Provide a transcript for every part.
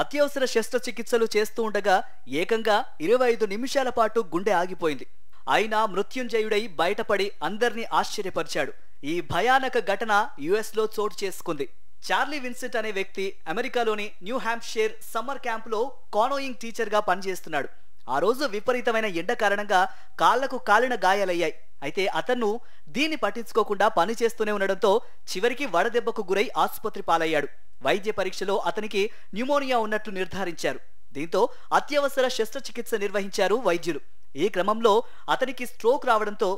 అత్యవసర శస్త్రచికిత్సలు చేస్తూ ఉండగా ఏకంగా ఇరవై ఐదు నిమిషాల పాటు గుండె ఆగిపోయింది అయినా మృత్యుంజయుడై బయటపడి అందర్నీ ఆశ్చర్యపరిచాడు ఈ భయానక ఘటన యుఎస్లో చోటు చేసుకుంది చార్లీ విన్సెంట్ అనే వ్యక్తి అమెరికాలోని న్యూ హ్యాంప్షేర్ సమ్మర్ క్యాంప్లో కానోయింగ్ టీచర్గా పనిచేస్తున్నాడు ఆ రోజు విపరీతమైన ఎండ కారణంగా కాళ్లకు కాలిన గాయాలయ్యాయి అయితే అతను దీన్ని పట్టించుకోకుండా పనిచేస్తూనే ఉండడంతో చివరికి వడదెబ్బకు గురై ఆసుపత్రి పాలయ్యాడు వైద్య పరీక్షలో అతనికి న్యూమోనియా ఉన్నట్లు నిర్ధారించారు దీంతో అత్యవసర శస్త్రచికిత్స నిర్వహించారు వైద్యులు ఈ క్రమంలో అతనికి స్ట్రోక్ రావడంతో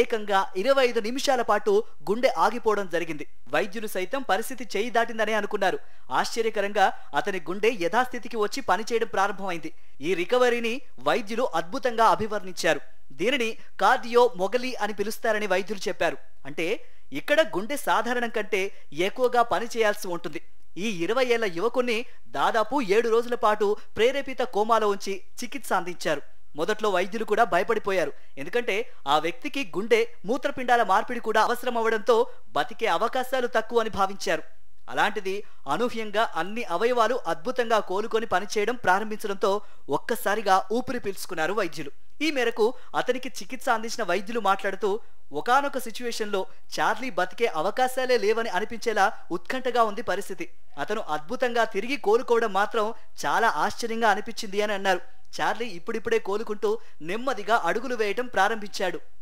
ఏకంగా ఇరవై ఐదు నిమిషాల పాటు గుండె ఆగిపోవడం జరిగింది వైద్యులు సైతం పరిస్థితి చేయి దాటిందనే అనుకున్నారు ఆశ్చర్యకరంగా అతని గుండె యథాస్థితికి వచ్చి పనిచేయడం ప్రారంభమైంది ఈ రికవరీని వైద్యులు అద్భుతంగా అభివర్ణించారు దీనిని కార్డియో మొగలి అని పిలుస్తారని వైద్యులు చెప్పారు అంటే ఇక్కడ గుండె సాధారణం కంటే ఎక్కువగా పనిచేయాల్సి ఉంటుంది ఈ ఇరవై ఏళ్ల యువకుణ్ణి దాదాపు ఏడు రోజుల పాటు ప్రేరేపిత కోమాలో ఉంచి చికిత్స అందించారు మొదట్లో వైద్యులు కూడా భయపడిపోయారు ఎందుకంటే ఆ వ్యక్తికి గుండె మూత్రపిండాల మార్పిడి కూడా అవసరం అవడంతో బతికే అవకాశాలు తక్కువ అని భావించారు అలాంటిది అనూహ్యంగా అన్ని అవయవాలు అద్భుతంగా కోలుకొని పనిచేయడం ప్రారంభించడంతో ఒక్కసారిగా ఊపిరి పీల్చుకున్నారు వైద్యులు ఈ మేరకు అతనికి చికిత్స అందించిన వైద్యులు మాట్లాడుతూ ఒకనొక సిచ్యువేషన్లో చార్లీ బతికే అవకాశాలే లేవని అనిపించేలా ఉత్కంఠగా ఉంది పరిస్థితి అతను అద్భుతంగా తిరిగి కోలుకోవడం మాత్రం చాలా ఆశ్చర్యంగా అనిపించింది అని అన్నారు చార్లీ ఇప్పుడిప్పుడే కోలుకుంటూ నెమ్మదిగా అడుగులు వేయటం ప్రారంభించాడు